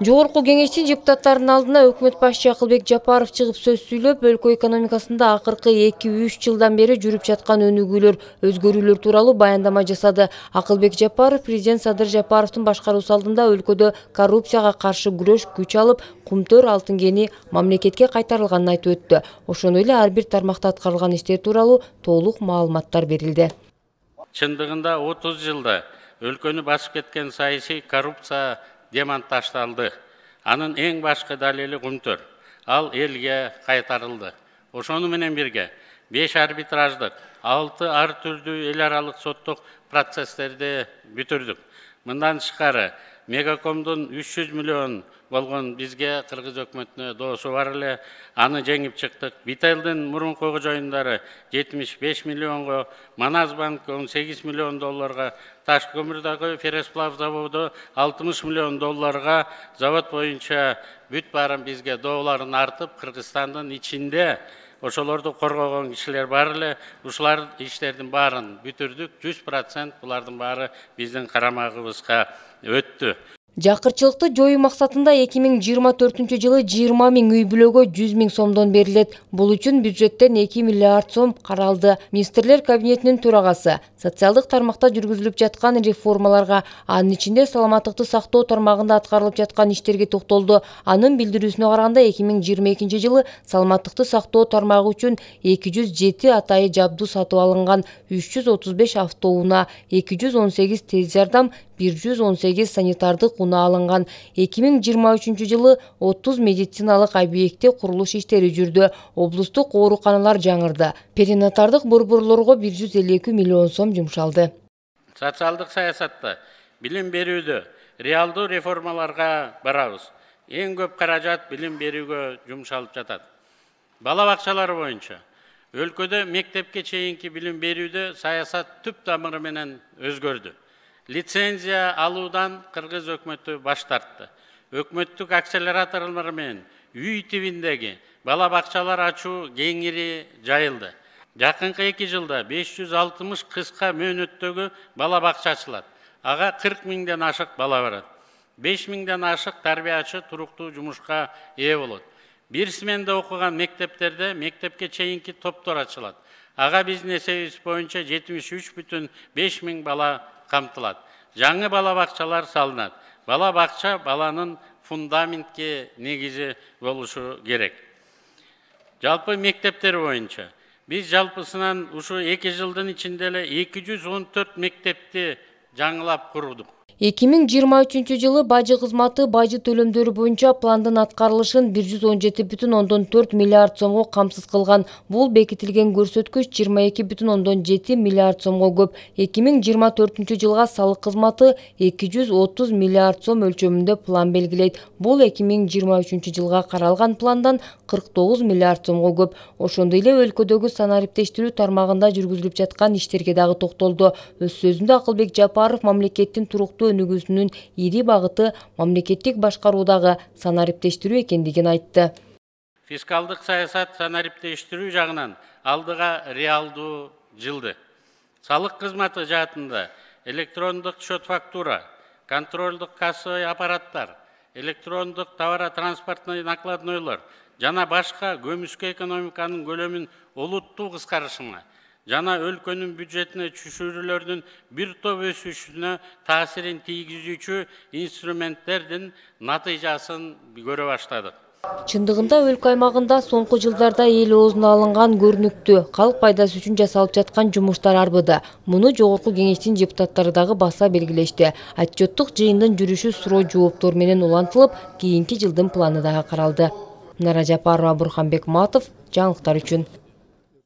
жогорку кеңештин депутаттарынын алдына өкмөт башчы акылбек жапаров чыгып сөз сүйлөп өлкө экономикасында акыркы 2-3 жылдан бері жүріп жатқан өнүгүүлөр өзгөрүүлөр туралы баяндама жасады Ақылбек жапаров президент садыр жапаровдун башкаруусу алдында өлкөдө коррупцияға қаршы күреш күч алып кумтөр кені мамлекетке қайтарылған айтып өтті. ошондой эле ар бир тармакта аткарылган иштер тууралуу толук маалыматтар берилди чындыгында отуз жылда өлкөнү басып кеткен саясий коррупция демонтаждалды анын ең башқы дәлелі құмтөр ал елге қайтарылды ошону менен бирге беш арбитраждык алты ар түрдүү эл аралык соттук процесстерди бүтүрдүк мындан тышкары мегакомдун үч жүз миллион болгон бизге кыргыз өкмөтүнө доосу бар эле аны жеңип чыктык бителдин мурунку кожоюндары жетимиш беш миллионго манас банк он миллион долларга таш көмүрдагы дагы заводу алтымыш миллион долларга завод боюнча бүт баарын бизге доолорун артып кыргызстандын ичинде ошолорду коргогон кишилер бар эле ушулар иштердин баарын бүтүрдүк жүз процент булардын баары биздин карамагыбызга өттү Жақырчылықты жойы мақсатында 2024 жылы 20 мін үйбілігі 100 мін сомдон берілет. Бұл үшін бюджеттен 2 миллиард сом қаралды. Министерлер кабинетінің тұрағасы, социалдық тармақта жүргізіліп жатқан реформаларға, анын ішінде саламаттықты сақтау тармағында атқарылып жатқан іштерге тоқтолды. Аның білдірісіне қарағанда 2022 жылы саламаттықты сақтау тармағы үшін 207 атайы жабду сатып алынған 335 автоуна 218 тез 118 санитардық ұна алынған 2023 жылы 30 медициналық объектте құрлыш иштери жүрді облыстық ооруканалар жаңырды перинатардық борборлорго 152 миллион сом жумшалды социалдық саясатта білім берүүдө реалдуу реформаларға барабыз Ең көп қаражат билим берүүгө жумшалып жатат бала бакчалар боюнча өлкөдө мектепке чейинки билим берүүдө саясат түп тамыры менен өзгөрдү лицензия алудан қырғыз өкмөтү баш тартты өкмөттүк акселераторлор үй тибиндеги бала бакчалар ачуу кеңири жайылды жакынкы эки жылда 560 жүз алтымыш кыска мөөнөттөгү бала бакча ачылат ага кырк миңден ашык бала барат беш миңден ашык тарбиячы туруктуу жумушка ээ болот бир сменде окуган мектептерде мектепке чейинки топтор ачылат ага биздин эсебибиз боюнча жетимиш үч бүтүн беш бала қамтылады жаңа балабақшалар салынады балабақша баланың фундаментке негізі болушу керек жалпы мектептер бойынша біз жалпысынан ұшу екі жылдын ичинде 214 мектепті жаңылап курдук 2023 жылы бажы қызматы бажы төлемдері бойынша пландын аткарылышын 117,4 миллиард сомго камсыз кылган. Бул бекитилген көрсөткүч 22,7 миллиард сомға көп. 2024 жылға салық қызматы 230 миллиард сом өлчөмүндө план белгілейді. Бұл 2023 жылға қаралған пландан 49 миллиард сомға көп. Ошондой эле өлкөдөгү санариптештирүү тармагында жүргүзүлүп жаткан иштерге дагы токтолду. Өз сөзүндө Ақылбек Жапаров мамлекеттин туруктуу өнүгүүсүнүн ири багыты мамлекеттик башкаруудагы санариптештирүү экендигин айтты фискалдык саясат санариптештирүү жагынан алдыга реалдуу жылды салык кызматы жаатында электрондук счет фактура контролдук кассовый аппараттар электрондук товаро транспортный накладнойлор жана башка көмүскө экономиканын көлөмүн олуттуу кыскарышына жана өлкөнүн бюджетине түшүрүүлөрдүн бир топ өсүшүнө таасирин тийгизүүчү инструменттердин натыйжасын көрө баштадык чындыгында өлкө аймагында соңку жылдарда эл оозуна алынган көрүнүктүү калк пайдасы үчүн жасалып жаткан жумуштар арбыды муну жогорку кеңештин депутаттары дагы баса белгилешти отчеттук жыйындын жүрүшү суроо жооптор менен улантылып кийинки жылдын планы дагы каралды мнара жапарова бурханбек матов жаңылыктар үчүн